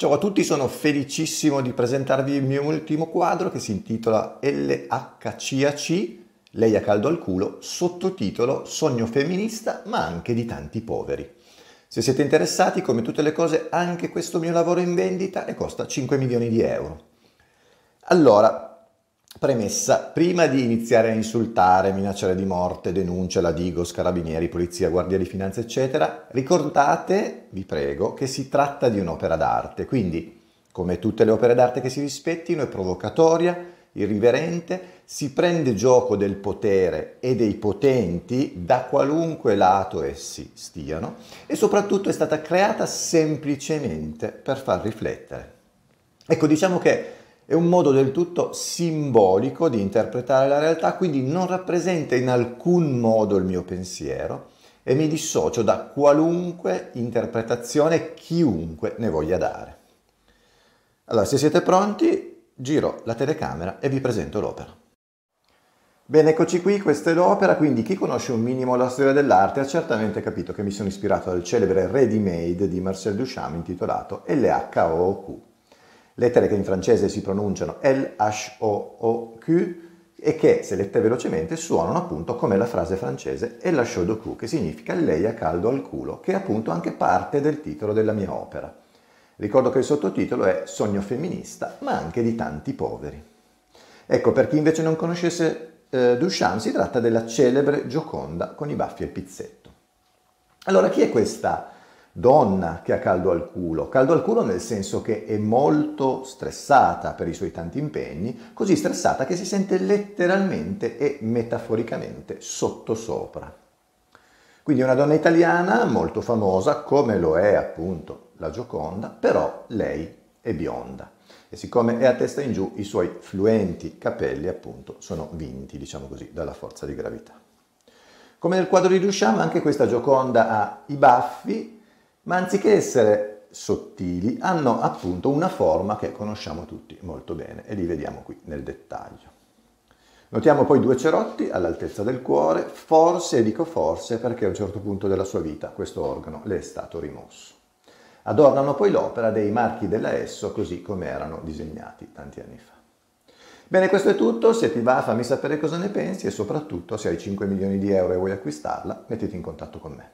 Ciao a tutti, sono felicissimo di presentarvi il mio ultimo quadro che si intitola LHCAC, Lei a caldo al culo, sottotitolo Sogno femminista ma anche di tanti poveri. Se siete interessati, come tutte le cose, anche questo mio lavoro in vendita e costa 5 milioni di euro. Allora, Premessa, prima di iniziare a insultare, minacciare di morte, denunce, la Digos, carabinieri, polizia, guardia di finanza, eccetera, ricordate, vi prego, che si tratta di un'opera d'arte, quindi, come tutte le opere d'arte che si rispettino, è provocatoria, irriverente, si prende gioco del potere e dei potenti da qualunque lato essi stiano e soprattutto è stata creata semplicemente per far riflettere. Ecco, diciamo che è un modo del tutto simbolico di interpretare la realtà, quindi non rappresenta in alcun modo il mio pensiero e mi dissocio da qualunque interpretazione chiunque ne voglia dare. Allora, se siete pronti, giro la telecamera e vi presento l'opera. Bene, eccoci qui, questa è l'opera, quindi chi conosce un minimo la storia dell'arte ha certamente capito che mi sono ispirato al celebre ready-made di Marcel Duchamp intitolato LHOQ lettere che in francese si pronunciano L, H, O, O, Q e che, se lette velocemente, suonano appunto come la frase francese El chaud de cul, che significa lei a caldo al culo, che è appunto anche parte del titolo della mia opera. Ricordo che il sottotitolo è Sogno femminista, ma anche di tanti poveri. Ecco, per chi invece non conoscesse eh, Duchamp, si tratta della celebre Gioconda con i baffi e il pizzetto. Allora, chi è questa donna che ha caldo al culo, caldo al culo nel senso che è molto stressata per i suoi tanti impegni, così stressata che si sente letteralmente e metaforicamente sottosopra. Quindi una donna italiana molto famosa, come lo è appunto la Gioconda, però lei è bionda e siccome è a testa in giù i suoi fluenti capelli appunto sono vinti, diciamo così, dalla forza di gravità. Come nel quadro di Duchamp, anche questa Gioconda ha i baffi ma anziché essere sottili hanno appunto una forma che conosciamo tutti molto bene e li vediamo qui nel dettaglio. Notiamo poi due cerotti all'altezza del cuore, forse, e dico forse perché a un certo punto della sua vita questo organo le è stato rimosso. Adornano poi l'opera dei marchi della Esso così come erano disegnati tanti anni fa. Bene, questo è tutto, se ti va fammi sapere cosa ne pensi e soprattutto se hai 5 milioni di euro e vuoi acquistarla, mettiti in contatto con me.